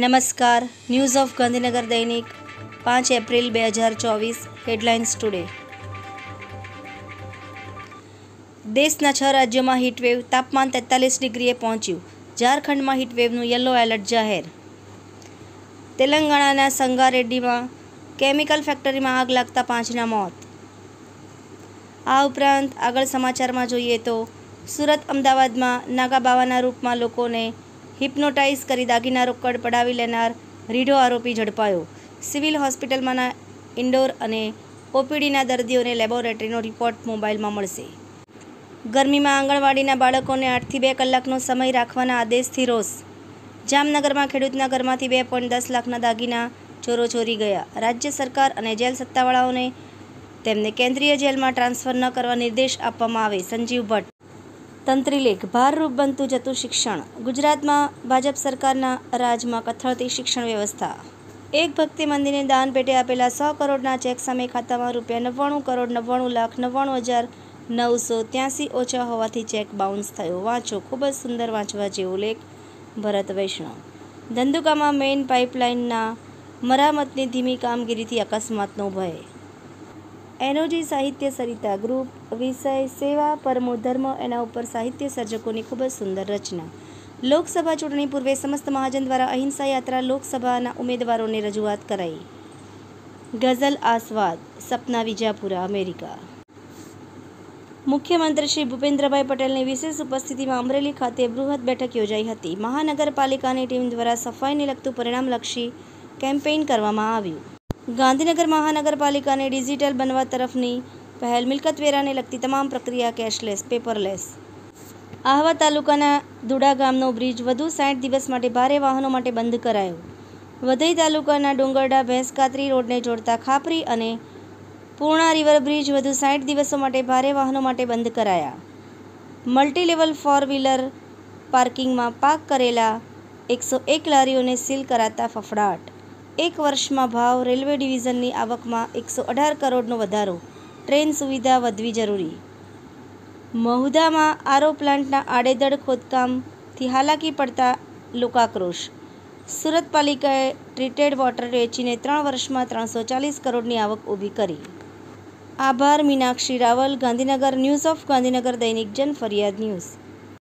નમસ્કાર news of Gandhinagar દૈનિક પાંચ એપ્રિલ બે હજાર ચોવીસ હેડલાઇન્સ ટુડે દેશના છ રાજ્યોમાં હીટવેવ તાપમાન તેતાલીસ ડિગ્રીએ પહોંચ્યું ઝારખંડમાં હીટવેવનું યલો એલર્ટ જાહેર તેલંગાણાના સંગારેડ્ડીમાં કેમિકલ ફેક્ટરીમાં આગ લાગતા પાંચના મોત આ ઉપરાંત આગળ સમાચારમાં જોઈએ તો સુરત અમદાવાદમાં નાગા બાવાના રૂપમાં લોકોને હિપ્નોટાઇઝ કરી દાગીના રોકડ પડાવી લેનાર રીઢો આરોપી ઝડપાયો સિવિલ હોસ્પિટલમાંના ઇન્ડોર અને ઓપીડીના દર્દીઓને લેબોરેટરીનો રિપોર્ટ મોબાઈલમાં મળશે ગરમીમાં આંગણવાડીના બાળકોને આઠથી બે કલાકનો સમય રાખવાના આદેશથી રોષ જામનગરમાં ખેડૂતના ઘરમાંથી બે પોઈન્ટ દસ લાખના દાગીના ચોરો ચોરી ગયા રાજ્ય સરકાર અને જેલ સત્તાવાળાઓને તેમને કેન્દ્રીય જેલમાં ટ્રાન્સફર ન કરવા નિર્દેશ આપવામાં આવે સંજીવ ભટ્ટ તંત્રીલેખ ભારરૂપ બનતું જતું શિક્ષણ ગુજરાતમાં ભાજપ સરકારના રાજમાં કથળતી શિક્ષણ વ્યવસ્થા એક ભક્તિ મંદિરને દાન પેટે આપેલા સો કરોડના ચેક સામે ખાતામાં રૂપિયા નવ્વાણું કરોડ નવ્વાણું લાખ નવ્વાણું હજાર નવસો ત્યાંસી ઓછા હોવાથી ચેક બાઉન્સ થયો વાંચો ખૂબ જ સુંદર વાંચવા જેવો લેખ ભરત વૈષ્ણવ ધંધુકામાં મેઇન પાઇપલાઇનના મરામતની ધીમી કામગીરીથી અકસ્માતનો ભય એનઓજી સાહિત્ય સરિતા ગ્રુપ વિષય સેવા પરમો ધર્મ એના ઉપર સાહિત્ય સર્જકોની ખૂબ જ સુંદર રચના લોકસભા ચૂંટણી પૂર્વે સમસ્ત મહાજન દ્વારા અહિંસા યાત્રા લોકસભાના ઉમેદવારોને રજૂઆત કરાઈ ગઝલ આસ્વાદ સપના વિજાપુરા અમેરિકા મુખ્યમંત્રી શ્રી ભૂપેન્દ્રભાઈ પટેલની વિશેષ ઉપસ્થિતિમાં અમરેલી ખાતે બૃહદ બેઠક યોજાઈ હતી મહાનગરપાલિકાની ટીમ દ્વારા સફાઈને લગતું પરિણામલક્ષી કેમ્પેઇન કરવામાં આવ્યું ગાંધીનગર મહાનગરપાલિકાને ડિજિટલ બનવા તરફની પહેલ મિલકત વેરાને લગતી તમામ પ્રક્રિયા કેશલેસ પેપરલેસ આહવા તાલુકાના ધુડા ગામનો બ્રિજ વધુ સાઠ દિવસ માટે ભારે વાહનો માટે બંધ કરાયો વધઈ તાલુકાના ડુંગરડા ભેંસકાતરી રોડને જોડતા ખાપરી અને પૂર્ણા રિવર બ્રિજ વધુ સાઠ દિવસો માટે ભારે વાહનો માટે બંધ કરાયા મલ્ટીલેવલ ફોર વ્હીલર પાર્કિંગમાં પાક કરેલા એકસો એક લારીઓને સીલ કરાતા ફફડાટ એક વર્ષમાં ભાવ રેલવે ડિવિઝનની આવકમાં એકસો અઢાર કરોડનો વધારો ટ્રેન સુવિધા વધવી જરૂરી મહુદામાં આરો પ્લાન્ટના આડેધડ ખોદકામથી હાલાકી પડતા લોકાક્રોશ સુરત પાલિકાએ ટ્રીટેડ વોટર વેચીને ત્રણ વર્ષમાં ત્રણસો ચાલીસ કરોડની આવક ઊભી કરી આભાર મીનાક્ષી રાવલ ગાંધીનગર ન્યૂઝ ઓફ ગાંધીનગર દૈનિક જન ફરિયાદ ન્યૂઝ